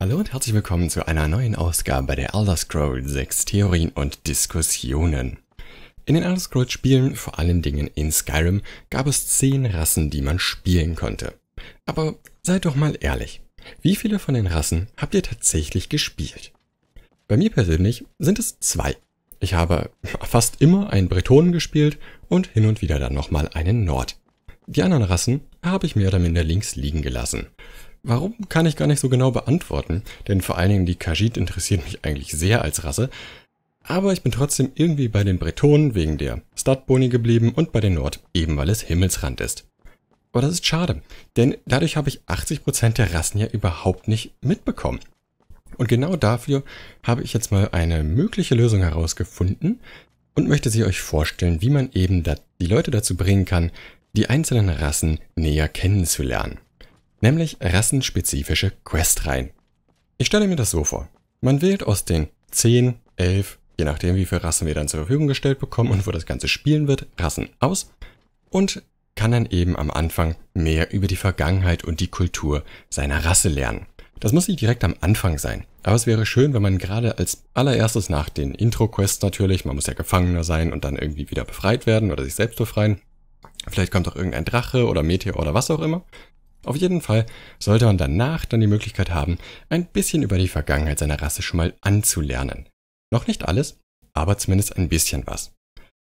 Hallo und herzlich willkommen zu einer neuen Ausgabe der Elder Scrolls 6 Theorien und Diskussionen. In den Elder Scrolls Spielen, vor allen Dingen in Skyrim, gab es 10 Rassen, die man spielen konnte. Aber seid doch mal ehrlich, wie viele von den Rassen habt ihr tatsächlich gespielt? Bei mir persönlich sind es zwei. Ich habe fast immer einen Bretonen gespielt und hin und wieder dann nochmal einen Nord. Die anderen Rassen habe ich mehr oder minder links liegen gelassen. Warum kann ich gar nicht so genau beantworten, denn vor allen Dingen die Khajiit interessiert mich eigentlich sehr als Rasse. Aber ich bin trotzdem irgendwie bei den Bretonen wegen der Stadtboni geblieben und bei den Nord eben weil es Himmelsrand ist. Aber das ist schade, denn dadurch habe ich 80% der Rassen ja überhaupt nicht mitbekommen. Und genau dafür habe ich jetzt mal eine mögliche Lösung herausgefunden und möchte sie euch vorstellen, wie man eben die Leute dazu bringen kann, die einzelnen Rassen näher kennenzulernen nämlich rassenspezifische Questreihen. Ich stelle mir das so vor. Man wählt aus den 10, 11, je nachdem wie viele Rassen wir dann zur Verfügung gestellt bekommen und wo das Ganze spielen wird, Rassen aus und kann dann eben am Anfang mehr über die Vergangenheit und die Kultur seiner Rasse lernen. Das muss nicht direkt am Anfang sein, aber es wäre schön, wenn man gerade als allererstes nach den Intro-Quests natürlich, man muss ja Gefangener sein und dann irgendwie wieder befreit werden oder sich selbst befreien, vielleicht kommt auch irgendein Drache oder Meteor oder was auch immer, auf jeden Fall sollte man danach dann die Möglichkeit haben, ein bisschen über die Vergangenheit seiner Rasse schon mal anzulernen. Noch nicht alles, aber zumindest ein bisschen was.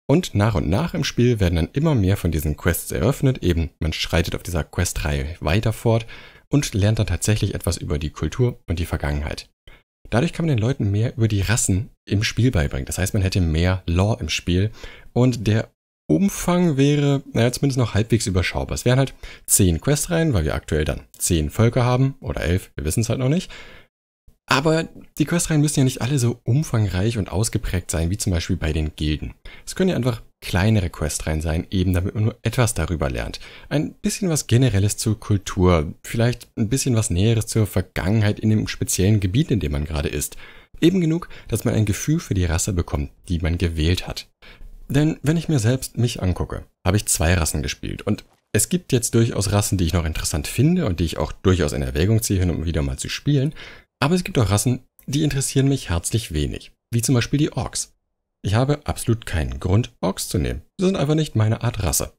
Und nach und nach im Spiel werden dann immer mehr von diesen Quests eröffnet, eben man schreitet auf dieser Questreihe weiter fort und lernt dann tatsächlich etwas über die Kultur und die Vergangenheit. Dadurch kann man den Leuten mehr über die Rassen im Spiel beibringen. Das heißt, man hätte mehr Lore im Spiel und der Umfang wäre, naja, zumindest noch halbwegs überschaubar. Es wären halt 10 Questreihen, weil wir aktuell dann 10 Völker haben oder 11, wir wissen es halt noch nicht. Aber die Questreihen müssen ja nicht alle so umfangreich und ausgeprägt sein, wie zum Beispiel bei den Gilden. Es können ja einfach kleinere Questreihen sein, eben damit man nur etwas darüber lernt. Ein bisschen was Generelles zur Kultur, vielleicht ein bisschen was Näheres zur Vergangenheit in dem speziellen Gebiet, in dem man gerade ist. Eben genug, dass man ein Gefühl für die Rasse bekommt, die man gewählt hat. Denn wenn ich mir selbst mich angucke, habe ich zwei Rassen gespielt und es gibt jetzt durchaus Rassen, die ich noch interessant finde und die ich auch durchaus in Erwägung ziehe, um wieder mal zu spielen, aber es gibt auch Rassen, die interessieren mich herzlich wenig, wie zum Beispiel die Orks. Ich habe absolut keinen Grund, Orks zu nehmen. Sie sind einfach nicht meine Art Rasse.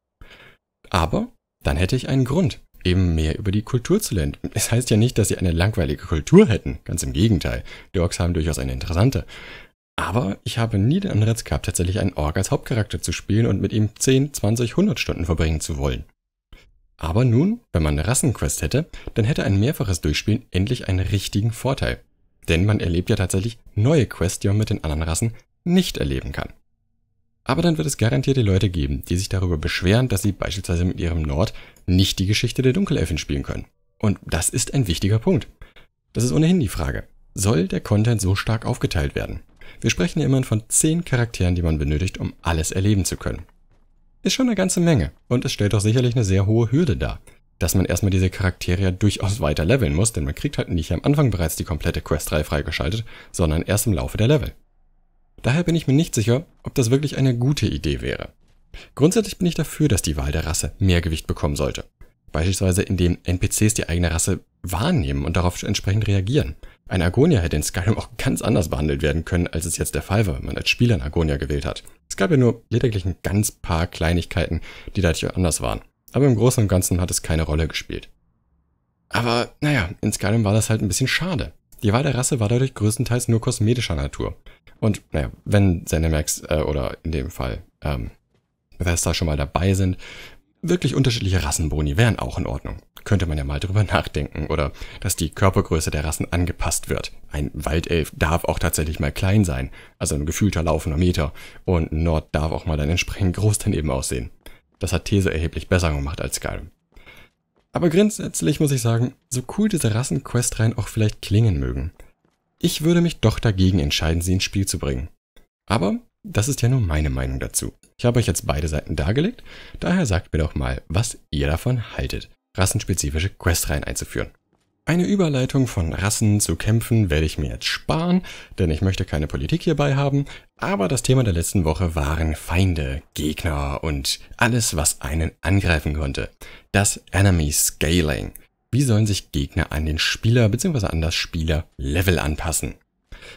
Aber dann hätte ich einen Grund, eben mehr über die Kultur zu lernen. Es heißt ja nicht, dass sie eine langweilige Kultur hätten, ganz im Gegenteil. Die Orks haben durchaus eine interessante. Aber ich habe nie den Anreiz gehabt, tatsächlich einen Org als Hauptcharakter zu spielen und mit ihm 10, 20, 100 Stunden verbringen zu wollen. Aber nun, wenn man eine Rassenquest hätte, dann hätte ein mehrfaches Durchspielen endlich einen richtigen Vorteil. Denn man erlebt ja tatsächlich neue Quests, die man mit den anderen Rassen nicht erleben kann. Aber dann wird es garantierte Leute geben, die sich darüber beschweren, dass sie beispielsweise mit ihrem Nord nicht die Geschichte der Dunkelelfen spielen können. Und das ist ein wichtiger Punkt. Das ist ohnehin die Frage. Soll der Content so stark aufgeteilt werden? Wir sprechen hier immerhin von 10 Charakteren, die man benötigt, um alles erleben zu können. Ist schon eine ganze Menge und es stellt auch sicherlich eine sehr hohe Hürde dar, dass man erstmal diese Charaktere ja durchaus weiter leveln muss, denn man kriegt halt nicht am Anfang bereits die komplette Questreihe freigeschaltet, sondern erst im Laufe der Level. Daher bin ich mir nicht sicher, ob das wirklich eine gute Idee wäre. Grundsätzlich bin ich dafür, dass die Wahl der Rasse mehr Gewicht bekommen sollte. Beispielsweise indem NPCs die eigene Rasse wahrnehmen und darauf entsprechend reagieren. Ein Argonia hätte in Skyrim auch ganz anders behandelt werden können, als es jetzt der Fall war, wenn man als Spieler ein Argonia gewählt hat. Es gab ja nur lediglich ein ganz paar Kleinigkeiten, die dadurch anders waren. Aber im Großen und Ganzen hat es keine Rolle gespielt. Aber naja, in Skyrim war das halt ein bisschen schade. Die Wahl der Rasse war dadurch größtenteils nur kosmetischer Natur. Und naja, wenn Zenimax äh, oder in dem Fall ähm, Bethesda schon mal dabei sind, Wirklich unterschiedliche Rassenboni wären auch in Ordnung. Könnte man ja mal drüber nachdenken. Oder dass die Körpergröße der Rassen angepasst wird. Ein Waldelf darf auch tatsächlich mal klein sein, also ein gefühlter laufender Meter. Und Nord darf auch mal dann entsprechend groß daneben aussehen. Das hat These erheblich besser gemacht als Skyrim. Aber grundsätzlich muss ich sagen, so cool diese Rassenquestreihen auch vielleicht klingen mögen. Ich würde mich doch dagegen entscheiden, sie ins Spiel zu bringen. Aber das ist ja nur meine Meinung dazu. Ich habe euch jetzt beide Seiten dargelegt, daher sagt mir doch mal, was ihr davon haltet, rassenspezifische Questreihen einzuführen. Eine Überleitung von Rassen zu Kämpfen werde ich mir jetzt sparen, denn ich möchte keine Politik hierbei haben, aber das Thema der letzten Woche waren Feinde, Gegner und alles, was einen angreifen konnte. Das Enemy Scaling. Wie sollen sich Gegner an den Spieler bzw. an das Spieler-Level anpassen?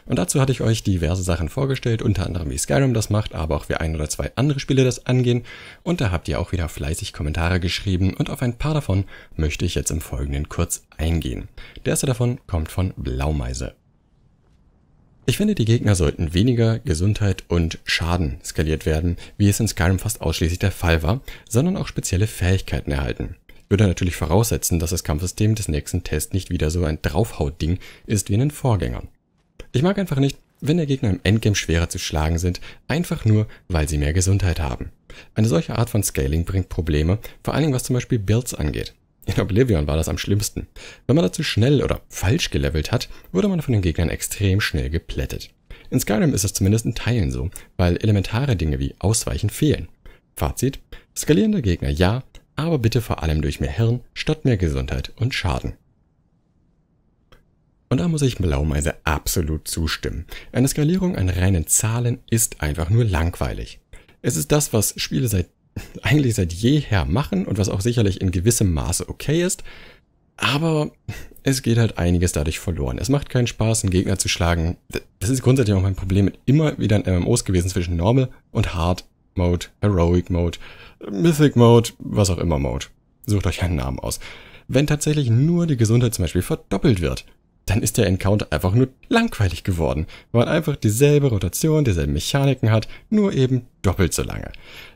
Und dazu hatte ich euch diverse Sachen vorgestellt, unter anderem wie Skyrim das macht, aber auch wie ein oder zwei andere Spiele das angehen. Und da habt ihr auch wieder fleißig Kommentare geschrieben und auf ein paar davon möchte ich jetzt im Folgenden kurz eingehen. Der erste davon kommt von Blaumeise. Ich finde, die Gegner sollten weniger Gesundheit und Schaden skaliert werden, wie es in Skyrim fast ausschließlich der Fall war, sondern auch spezielle Fähigkeiten erhalten. Würde natürlich voraussetzen, dass das Kampfsystem des nächsten Tests nicht wieder so ein Draufhaut-Ding ist wie in den Vorgängern. Ich mag einfach nicht, wenn der Gegner im Endgame schwerer zu schlagen sind, einfach nur, weil sie mehr Gesundheit haben. Eine solche Art von Scaling bringt Probleme, vor allen Dingen was zum Beispiel Builds angeht. In Oblivion war das am schlimmsten. Wenn man dazu schnell oder falsch gelevelt hat, wurde man von den Gegnern extrem schnell geplättet. In Skyrim ist das zumindest in Teilen so, weil elementare Dinge wie Ausweichen fehlen. Fazit, skalierende Gegner ja, aber bitte vor allem durch mehr Hirn statt mehr Gesundheit und Schaden. Und da muss ich Blaumeise absolut zustimmen. Eine Skalierung an reinen Zahlen ist einfach nur langweilig. Es ist das, was Spiele seit, eigentlich seit jeher machen und was auch sicherlich in gewissem Maße okay ist. Aber es geht halt einiges dadurch verloren. Es macht keinen Spaß, einen Gegner zu schlagen. Das ist grundsätzlich auch mein Problem mit immer wieder in MMOs gewesen zwischen Normal und Hard Mode, Heroic Mode, Mythic Mode, was auch immer Mode. Sucht euch einen Namen aus. Wenn tatsächlich nur die Gesundheit zum Beispiel verdoppelt wird, dann ist der Encounter einfach nur langweilig geworden, weil man einfach dieselbe Rotation, dieselben Mechaniken hat, nur eben doppelt so lange.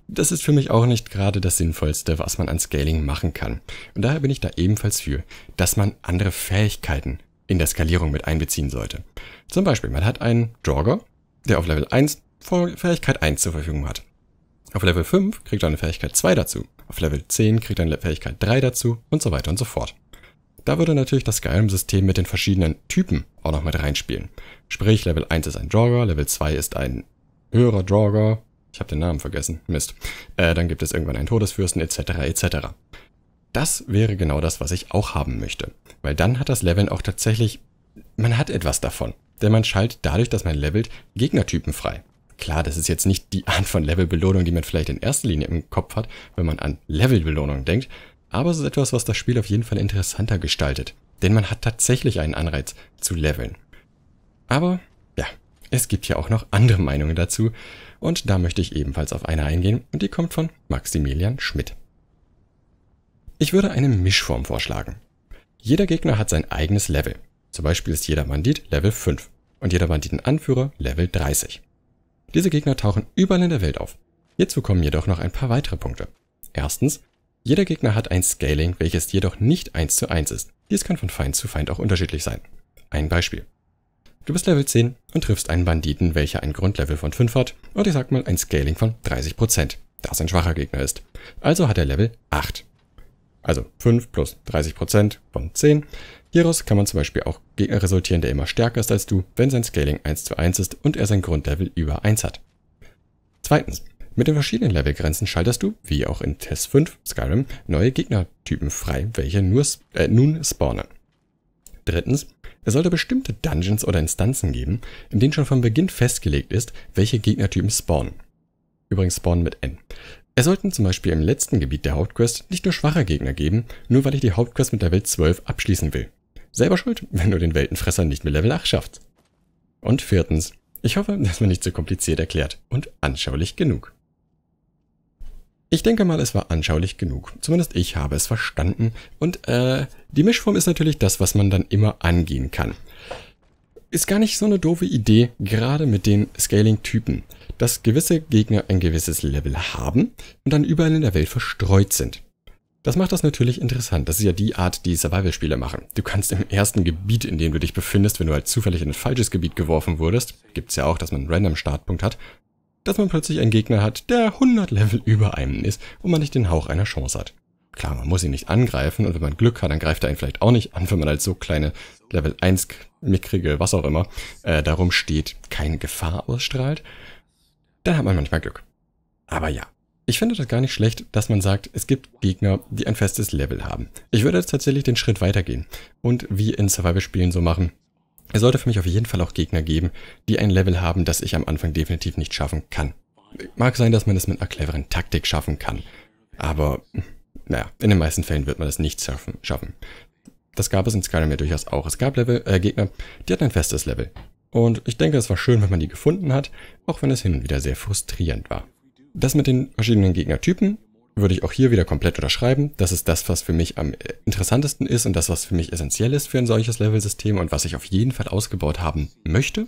Das ist für mich auch nicht gerade das Sinnvollste, was man an Scaling machen kann. Und daher bin ich da ebenfalls für, dass man andere Fähigkeiten in der Skalierung mit einbeziehen sollte. Zum Beispiel, man hat einen Jogger, der auf Level 1 Fähigkeit 1 zur Verfügung hat. Auf Level 5 kriegt er eine Fähigkeit 2 dazu. Auf Level 10 kriegt er eine Fähigkeit 3 dazu und so weiter und so fort. Da würde natürlich das Skyrim-System mit den verschiedenen Typen auch noch mit reinspielen. Sprich, Level 1 ist ein Draugr, Level 2 ist ein höherer Draugr. Ich habe den Namen vergessen, Mist. Äh, dann gibt es irgendwann einen Todesfürsten etc. etc. Das wäre genau das, was ich auch haben möchte. Weil dann hat das Leveln auch tatsächlich... Man hat etwas davon. Denn man schaltet dadurch, dass man levelt, Gegnertypen frei. Klar, das ist jetzt nicht die Art von Levelbelohnung, die man vielleicht in erster Linie im Kopf hat, wenn man an Levelbelohnung denkt, aber es ist etwas, was das Spiel auf jeden Fall interessanter gestaltet, denn man hat tatsächlich einen Anreiz zu leveln. Aber ja, es gibt ja auch noch andere Meinungen dazu und da möchte ich ebenfalls auf eine eingehen und die kommt von Maximilian Schmidt. Ich würde eine Mischform vorschlagen. Jeder Gegner hat sein eigenes Level. Zum Beispiel ist jeder Bandit Level 5 und jeder Banditenanführer Level 30. Diese Gegner tauchen überall in der Welt auf. Hierzu kommen jedoch noch ein paar weitere Punkte. Erstens, jeder Gegner hat ein Scaling, welches jedoch nicht 1 zu 1 ist. Dies kann von Feind zu Feind auch unterschiedlich sein. Ein Beispiel. Du bist Level 10 und triffst einen Banditen, welcher ein Grundlevel von 5 hat und ich sag mal ein Scaling von 30%, da es ein schwacher Gegner ist. Also hat er Level 8. Also 5 plus 30% von 10. Hieraus kann man zum Beispiel auch Gegner resultieren, der immer stärker ist als du, wenn sein Scaling 1 zu 1 ist und er sein Grundlevel über 1 hat. Zweitens, mit den verschiedenen Levelgrenzen schaltest du, wie auch in Test 5 Skyrim, neue Gegnertypen frei, welche nur, äh, nun spawnen. Drittens, es sollte bestimmte Dungeons oder Instanzen geben, in denen schon von Beginn festgelegt ist, welche Gegnertypen spawnen. Übrigens spawnen mit N. Es sollten zum Beispiel im letzten Gebiet der Hauptquest nicht nur schwache Gegner geben, nur weil ich die Hauptquest mit Level 12 abschließen will. Selber schuld, wenn du den Weltenfresser nicht mit Level 8 schaffst. Und viertens, ich hoffe, dass man nicht zu kompliziert erklärt und anschaulich genug. Ich denke mal, es war anschaulich genug. Zumindest ich habe es verstanden. Und äh, die Mischform ist natürlich das, was man dann immer angehen kann. Ist gar nicht so eine doofe Idee, gerade mit den Scaling-Typen, dass gewisse Gegner ein gewisses Level haben und dann überall in der Welt verstreut sind. Das macht das natürlich interessant. Das ist ja die Art, die Survival-Spiele machen. Du kannst im ersten Gebiet, in dem du dich befindest, wenn du halt zufällig in ein falsches Gebiet geworfen wurdest, gibt's ja auch, dass man einen Random-Startpunkt hat, dass man plötzlich einen Gegner hat, der 100 Level über einem ist und man nicht den Hauch einer Chance hat. Klar, man muss ihn nicht angreifen und wenn man Glück hat, dann greift er ihn vielleicht auch nicht an, wenn man als so kleine Level 1 mickrige, was auch immer, äh, darum steht, keine Gefahr ausstrahlt. Dann hat man manchmal Glück. Aber ja, ich finde das gar nicht schlecht, dass man sagt, es gibt Gegner, die ein festes Level haben. Ich würde jetzt tatsächlich den Schritt weitergehen und wie in Survival-Spielen so machen, es sollte für mich auf jeden Fall auch Gegner geben, die ein Level haben, das ich am Anfang definitiv nicht schaffen kann. Mag sein, dass man es das mit einer cleveren Taktik schaffen kann, aber naja, in den meisten Fällen wird man das nicht schaffen. Das gab es in Skyrim ja durchaus auch. Es gab Level, äh, Gegner, die hatten ein festes Level. Und ich denke, es war schön, wenn man die gefunden hat, auch wenn es hin und wieder sehr frustrierend war. Das mit den verschiedenen Gegnertypen würde ich auch hier wieder komplett unterschreiben. Das ist das, was für mich am äh, interessantesten ist und das, was für mich essentiell ist für ein solches Level-System und was ich auf jeden Fall ausgebaut haben möchte.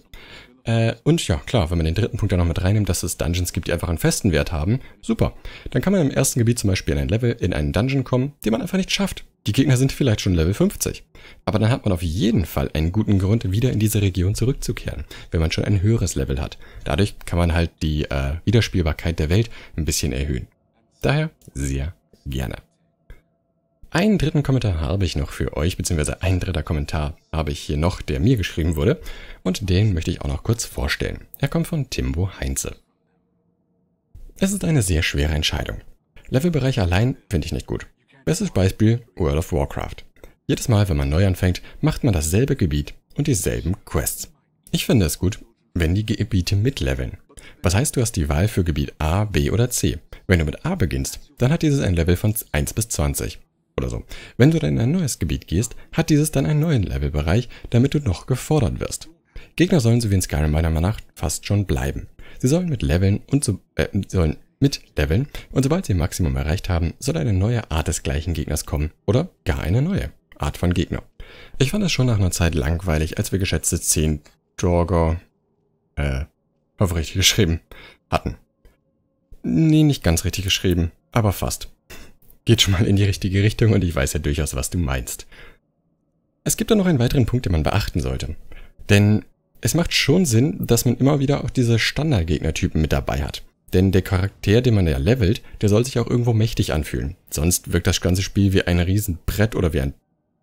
Äh, und ja, klar, wenn man den dritten Punkt da noch mit reinnimmt, dass es Dungeons gibt, die einfach einen festen Wert haben, super. Dann kann man im ersten Gebiet zum Beispiel in ein Level, in einen Dungeon kommen, den man einfach nicht schafft. Die Gegner sind vielleicht schon Level 50. Aber dann hat man auf jeden Fall einen guten Grund, wieder in diese Region zurückzukehren, wenn man schon ein höheres Level hat. Dadurch kann man halt die äh, Wiederspielbarkeit der Welt ein bisschen erhöhen. Daher sehr gerne. Einen dritten Kommentar habe ich noch für euch, beziehungsweise ein dritter Kommentar habe ich hier noch, der mir geschrieben wurde. Und den möchte ich auch noch kurz vorstellen. Er kommt von Timbo Heinze. Es ist eine sehr schwere Entscheidung. Levelbereich allein finde ich nicht gut. Bestes Beispiel World of Warcraft. Jedes Mal, wenn man neu anfängt, macht man dasselbe Gebiet und dieselben Quests. Ich finde es gut, wenn die Gebiete mitleveln. Was heißt, du hast die Wahl für Gebiet A, B oder C. Wenn du mit A beginnst, dann hat dieses ein Level von 1 bis 20 oder so. Wenn du dann in ein neues Gebiet gehst, hat dieses dann einen neuen Levelbereich, damit du noch gefordert wirst. Gegner sollen so wie in Skyrim meiner Meinung nach fast schon bleiben. Sie sollen mit Leveln und so, äh, sollen mit Leveln und sobald sie ihr Maximum erreicht haben, soll eine neue Art des gleichen Gegners kommen oder gar eine neue Art von Gegner. Ich fand es schon nach einer Zeit langweilig, als wir geschätzte 10 Dorger, äh, hoffe richtig geschrieben, hatten. Nee, nicht ganz richtig geschrieben, aber fast. Geht schon mal in die richtige Richtung und ich weiß ja durchaus, was du meinst. Es gibt da noch einen weiteren Punkt, den man beachten sollte. Denn es macht schon Sinn, dass man immer wieder auch diese Standardgegnertypen mit dabei hat. Denn der Charakter, den man ja levelt, der soll sich auch irgendwo mächtig anfühlen. Sonst wirkt das ganze Spiel wie ein Riesenbrett oder wie ein,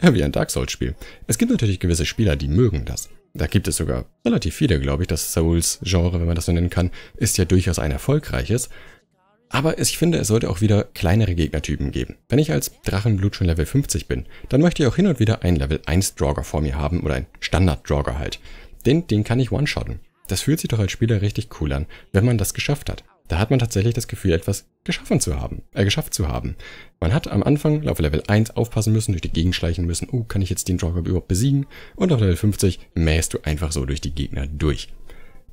ja, wie ein Dark Souls Spiel. Es gibt natürlich gewisse Spieler, die mögen das da gibt es sogar relativ viele, glaube ich, das Souls-Genre, wenn man das so nennen kann, ist ja durchaus ein erfolgreiches. Aber ich finde, es sollte auch wieder kleinere Gegnertypen geben. Wenn ich als Drachenblut schon Level 50 bin, dann möchte ich auch hin und wieder einen Level 1 Draugr vor mir haben oder einen Standard-Draugr halt. Den, den kann ich one-shotten. Das fühlt sich doch als Spieler richtig cool an, wenn man das geschafft hat da hat man tatsächlich das Gefühl, etwas geschaffen zu haben, äh, geschafft zu haben. Man hat am Anfang auf Level 1 aufpassen müssen, durch die Gegend schleichen müssen, oh, kann ich jetzt den Draugr überhaupt besiegen? Und auf Level 50 mähst du einfach so durch die Gegner durch.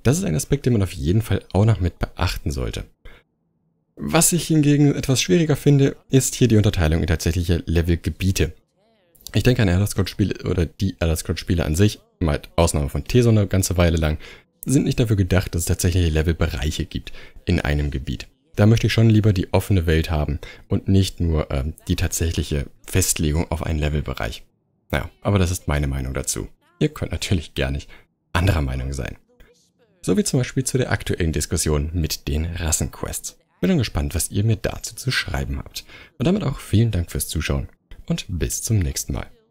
Das ist ein Aspekt, den man auf jeden Fall auch noch mit beachten sollte. Was ich hingegen etwas schwieriger finde, ist hier die Unterteilung in tatsächliche Levelgebiete. Ich denke, ein Elder Scrolls Spiel oder die Elder Scrolls Spiele an sich, mit Ausnahme von T so eine ganze Weile lang, sind nicht dafür gedacht, dass es tatsächliche Levelbereiche gibt in einem Gebiet. Da möchte ich schon lieber die offene Welt haben und nicht nur äh, die tatsächliche Festlegung auf einen Levelbereich. Naja, aber das ist meine Meinung dazu. Ihr könnt natürlich gar nicht anderer Meinung sein. So wie zum Beispiel zu der aktuellen Diskussion mit den Rassenquests. Bin dann gespannt, was ihr mir dazu zu schreiben habt. Und damit auch vielen Dank fürs Zuschauen und bis zum nächsten Mal.